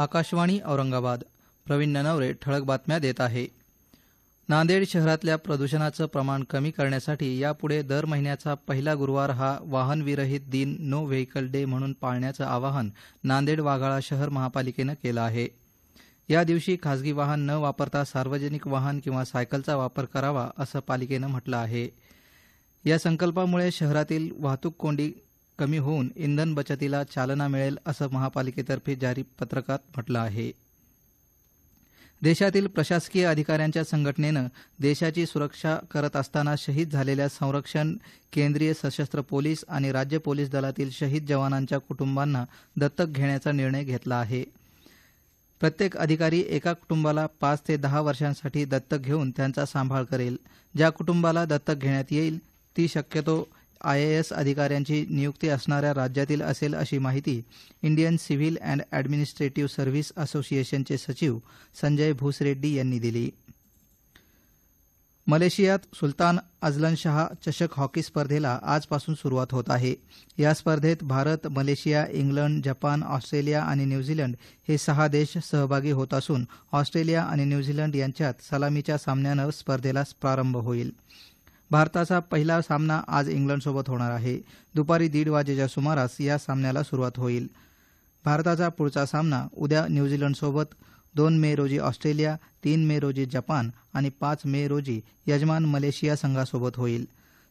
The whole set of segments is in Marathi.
आकाशवाणी औरंगाबाद प्रवीण ननवरे ठळक बातम्या देत आहे नांदेड शहरातल्या प्रदूषणाचं प्रमाण कमी करण्यासाठी यापुढे दर महिन्याचा पहिला गुरुवार हा वाहनविरहित दिन नो व्हेकल डे म्हणून पाळण्याचं आवाहन नांदेड वाघाळा शहर महापालिकेनं केलं आहे या दिवशी खासगी वाहन न वापरता सार्वजनिक वाहन किंवा सायकलचा वापर करावा असं पालिकेनं म्हटलं आहे या संकल्पामुळे शहरातील वाहतूक कोंडी कमी होऊन इंधन बचतीला चालना मिळेल असं महापालिकेतर्फे जारी पत्रकात म्हटलं आहे देशातील प्रशासकीय अधिकाऱ्यांच्या संघटनेनं देशाची सुरक्षा करत असताना शहीद झालेल्या संरक्षण केंद्रीय सशस्त्र पोलीस आणि राज्य पोलीस दलातील शहीद जवानांच्या कुटुंबांना दत्तक घेण्याचा निर्णय घेतला आहे प्रत्येक अधिकारी एका कुटुंबाला पाच ते दहा वर्षांसाठी दत्तक घेऊन त्यांचा सांभाळ करेल ज्या कुटुंबाला दत्तक घेण्यात येईल ती शक्यतो आय ए एस अधिकाऱ्यांची नियुक्ती असणाऱ्या राज्यातील असेल अशी माहिती Indian civil and administrative service असोसिएशनचे सचिव संजय भूसरेड्डी यांनी दिली मलेशियात सुलतान अजलन शाह चषक हॉकी स्पर्धेला आजपासून सुरुवात होत आहे या स्पर्धेत Bharat Malaysia England Japan Australia आणि न्यूझीलंड हे सहा देश सहभागी होत असून ऑस्ट्रेलिया आणि न्यूझीलंड यांच्यात सलामीच्या सामन्यानं स्पर्धेला प्रारंभ होईल भारताचा पहिला सामना आज इंग्लंडसोबत होणार आहे दुपारी दीड वाजेच्या सुमारास या सामन्याला सुरुवात होईल भारताचा पुढचा सामना उद्या न्यूझीलंडसोबत दोन मे रोजी ऑस्ट्रेलिया तीन मे रोजी जपान आणि पाच मे रोजी यजमान मलेशिया संघासोबत होईल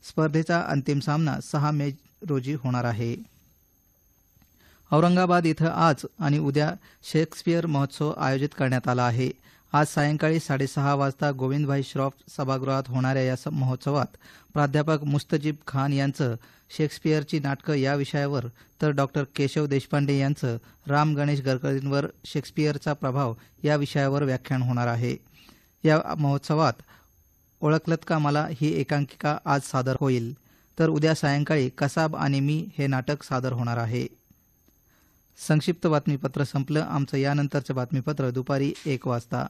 स्पर्धेचा अंतिम सामना सहा मे रोजी होणार आहे औरंगाबाद इथं आज आणि उद्या शेक्सपियर महोत्सव आयोजित करण्यात आला आहे आज सायंकाळी साडेसहा वाजता गोविंदभाई श्रॉफ सभागृहात होणाऱ्या या महोत्सवात प्राध्यापक मुस्तजीब खान यांचं शेक्सपियरची नाटकं या विषयावर तर डॉक्टर केशव देशपांडे यांचं राम गणेश गडकरींवर शेक्सपियरचा प्रभाव या विषयावर व्याख्यान होणार आहे या महोत्सवात ओळखलत का मला ही एकांकिका आज सादर होईल तर उद्या सायंकाळी कसाब आणि मी हे नाटक सादर होणार आहे संक्षिप्त बातमीपत्र संपलं आमचं यानंतरचं बातमीपत्र दुपारी एक वाजता